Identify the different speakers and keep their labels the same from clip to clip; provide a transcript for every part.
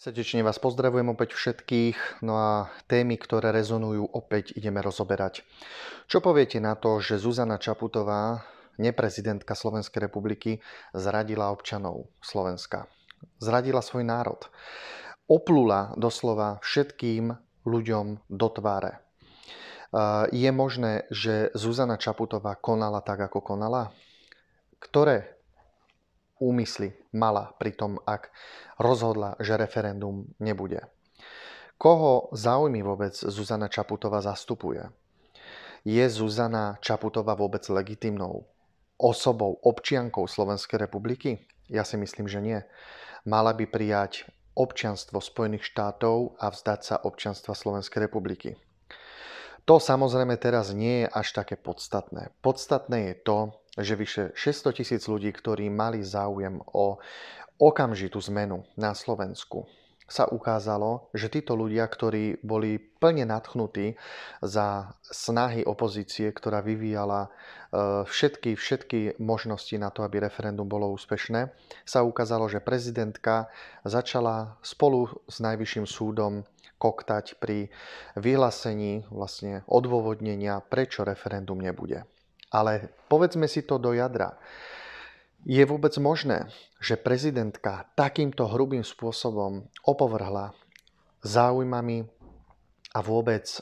Speaker 1: Srdečne vás pozdravujem opäť všetkých, no a témy, ktoré rezonujú, opäť ideme rozoberať. Čo poviete na to, že Zuzana Čaputová, neprezidentka Slovenskej republiky, zradila občanov Slovenska? Zradila svoj národ. Oplula doslova všetkým ľuďom do tváre. Je možné, že Zuzana Čaputová konala tak, ako konala? Ktoré úmysly mala pri tom, ak rozhodla, že referendum nebude. Koho záujmy vôbec Zuzana Čaputová zastupuje? Je Zuzana Čaputová vôbec legitimnou osobou, občiankou Slovenskej republiky? Ja si myslím, že nie. Mala by prijať občianstvo Spojených štátov a vzdať sa občianstva Slovenskej republiky. To samozrejme teraz nie je až také podstatné. Podstatné je to, že vyše 600 tisíc ľudí, ktorí mali záujem o okamžitú zmenu na Slovensku, sa ukázalo, že títo ľudia, ktorí boli plne nadchnutí za snahy opozície, ktorá vyvíjala e, všetky, všetky možnosti na to, aby referendum bolo úspešné, sa ukázalo, že prezidentka začala spolu s Najvyšším súdom koktať pri vyhlásení vlastne odôvodnenia, prečo referendum nebude. Ale povedzme si to do jadra. Je vôbec možné, že prezidentka takýmto hrubým spôsobom opovrhla záujmami a vôbec e,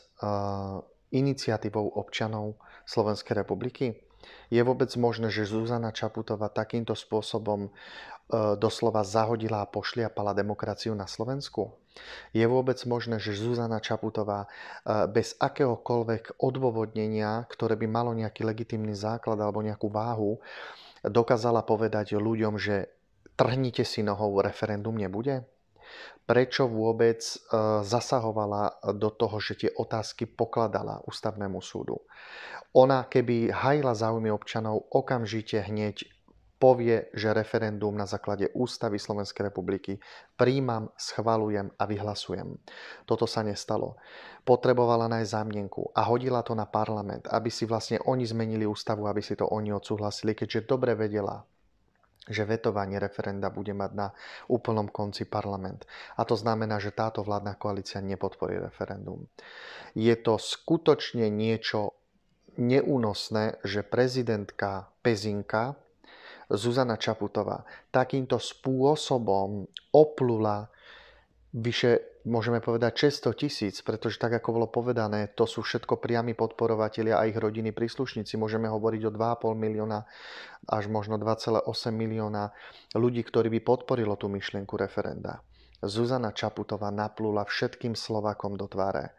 Speaker 1: iniciatívou občanov Slovenskej republiky? Je vôbec možné, že Zuzana Čaputová takýmto spôsobom e, doslova zahodila a pošliapala demokraciu na Slovensku? Je vôbec možné, že Zuzana Čaputová eh, bez akéhokoľvek odôvodnenia, ktoré by malo nejaký legitimný základ alebo nejakú váhu, dokázala povedať ľuďom, že trhnite si nohou, referendum nebude? Prečo vôbec eh, zasahovala do toho, že tie otázky pokladala ústavnému súdu? Ona, keby hajila záujmy občanov, okamžite hneď povie, že referendum na základe ústavy Slovenskej republiky príjmam, schvalujem a vyhlasujem. Toto sa nestalo. Potrebovala nájsť zámienku a hodila to na parlament, aby si vlastne oni zmenili ústavu, aby si to oni odsúhlasili, keďže dobre vedela, že vetovanie referenda bude mať na úplnom konci parlament. A to znamená, že táto vládna koalícia nepodporí referendum. Je to skutočne niečo neúnosné, že prezidentka Pezinka, Zuzana Čaputová takýmto spôsobom oplula vyše, môžeme povedať, 600 tisíc, pretože tak, ako bolo povedané, to sú všetko priami podporovatelia a ich rodiny príslušníci. Môžeme hovoriť o 2,5 milióna až možno 2,8 milióna ľudí, ktorí by podporilo tú myšlienku referenda. Zuzana Čaputová naplula všetkým Slovakom do tváre.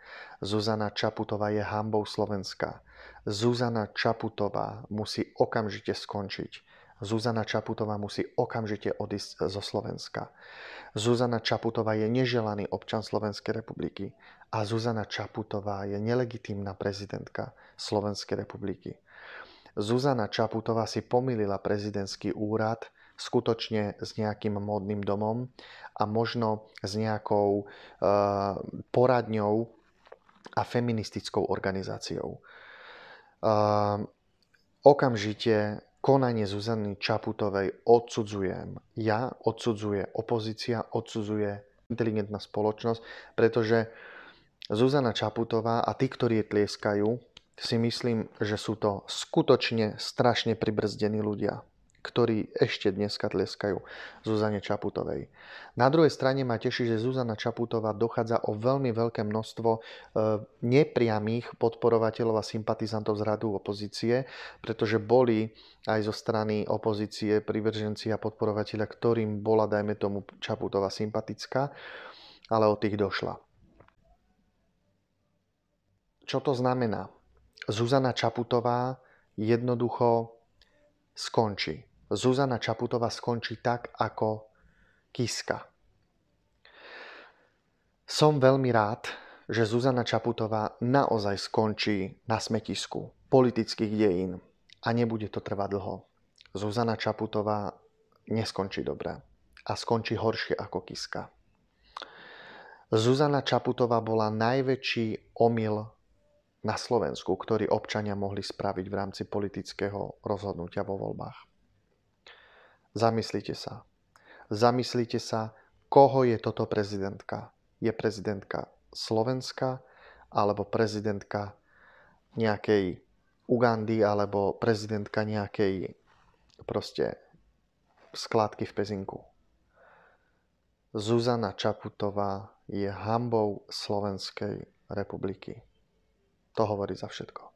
Speaker 1: Zuzana Čaputová je hambou Slovenska. Zuzana Čaputová musí okamžite skončiť. Zuzana Čaputová musí okamžite odísť zo Slovenska. Zuzana Čaputová je neželaný občan Slovenskej republiky a Zuzana Čaputová je nelegitímna prezidentka Slovenskej republiky. Zuzana Čaputová si pomýlila prezidentský úrad skutočne s nejakým módnym domom a možno s nejakou e, poradňou a feministickou organizáciou. E, okamžite konanie Zuzany Čaputovej odsudzujem. Ja odsudzuje opozícia, odsudzuje inteligentná spoločnosť, pretože Zuzana Čaputová a tí, ktorí je tlieskajú, si myslím, že sú to skutočne strašne pribrzdení ľudia ktorí ešte dneska tleskajú Zuzane Čaputovej. Na druhej strane ma teší, že Zuzana Čaputová dochádza o veľmi veľké množstvo e, nepriamých podporovateľov a sympatizantov z radu opozície, pretože boli aj zo strany opozície privrženci a podporovateľa, ktorým bola, dajme tomu, Čaputová sympatická, ale od tých došla. Čo to znamená? Zuzana Čaputová jednoducho skončí Zuzana Čaputová skončí tak ako Kiska. Som veľmi rád, že Zuzana Čaputová naozaj skončí na smetisku politických dejín a nebude to trvať dlho. Zuzana Čaputová neskončí dobre a skončí horšie ako Kiska. Zuzana Čaputová bola najväčší omyl na Slovensku, ktorý občania mohli spraviť v rámci politického rozhodnutia vo voľbách. Zamyslite sa. Zamyslite sa, koho je toto prezidentka. Je prezidentka Slovenska alebo prezidentka nejakej Ugandy alebo prezidentka nejakej proste skládky v pezinku. Zuzana Čaputová je hambou Slovenskej republiky. To hovorí za všetko.